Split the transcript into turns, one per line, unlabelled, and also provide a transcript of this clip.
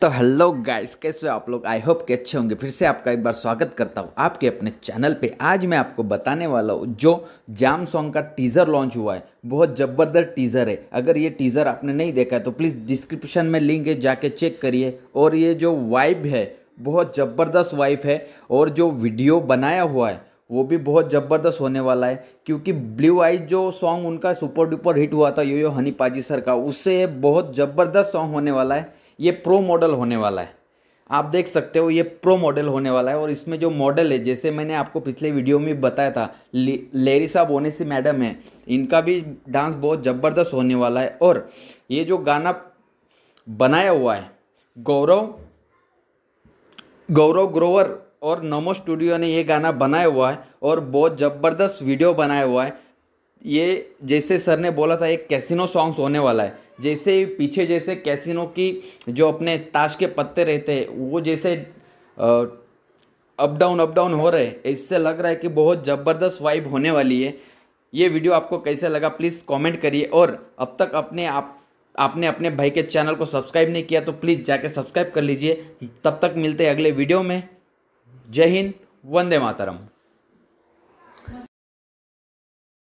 तो hello guys कैसे हो आप लोग आई होप के अच्छे होंगे फिर से आपका एक बार स्वागत करता हूँ आपके अपने चैनल पे आज मैं आपको बताने वाला हूँ जो जाम सॉन्ग का टीज़र लॉन्च हुआ है बहुत ज़बरदस्त टीज़र है अगर ये टीज़र आपने नहीं देखा है तो प्लीज़ डिस्क्रिप्शन में लिंक है जाके चेक करिए और ये जो वाइब है बहुत ज़बरदस्त वाइब है और जो वीडियो बनाया हुआ है वो भी बहुत ज़बरदस्त होने वाला है क्योंकि ब्लू आई जो सॉन्ग उनका सुपर डुपर हिट हुआ था यो यो हनी पाजी सर का उससे बहुत ज़बरदस्त सॉन्ग होने वाला है ये प्रो मॉडल होने वाला है आप देख सकते हो ये प्रो मॉडल होने वाला है और इसमें जो मॉडल है जैसे मैंने आपको पिछले वीडियो में बताया था लेरिसा बोनेसी मैडम है इनका भी डांस बहुत ज़बरदस्त होने वाला है और ये जो गाना बनाया हुआ है गौरव गौरव ग्रोवर और नमो स्टूडियो ने ये गाना बनाया हुआ है और बहुत ज़बरदस्त वीडियो बनाया हुआ है ये जैसे सर ने बोला था एक कैसिनो सॉन्ग्स होने वाला है जैसे पीछे जैसे कैसिनो की जो अपने ताश के पत्ते रहते हैं वो जैसे अप डाउन अप डाउन हो रहे हैं इससे लग रहा है कि बहुत ज़बरदस्त वाइब होने वाली है ये वीडियो आपको कैसे लगा प्लीज़ कमेंट करिए और अब तक अपने आप आपने अपने भाई के चैनल को सब्सक्राइब नहीं किया तो प्लीज़ जाके सब्सक्राइब कर लीजिए तब तक मिलते हैं अगले वीडियो में जय हिंद वंदे मातरम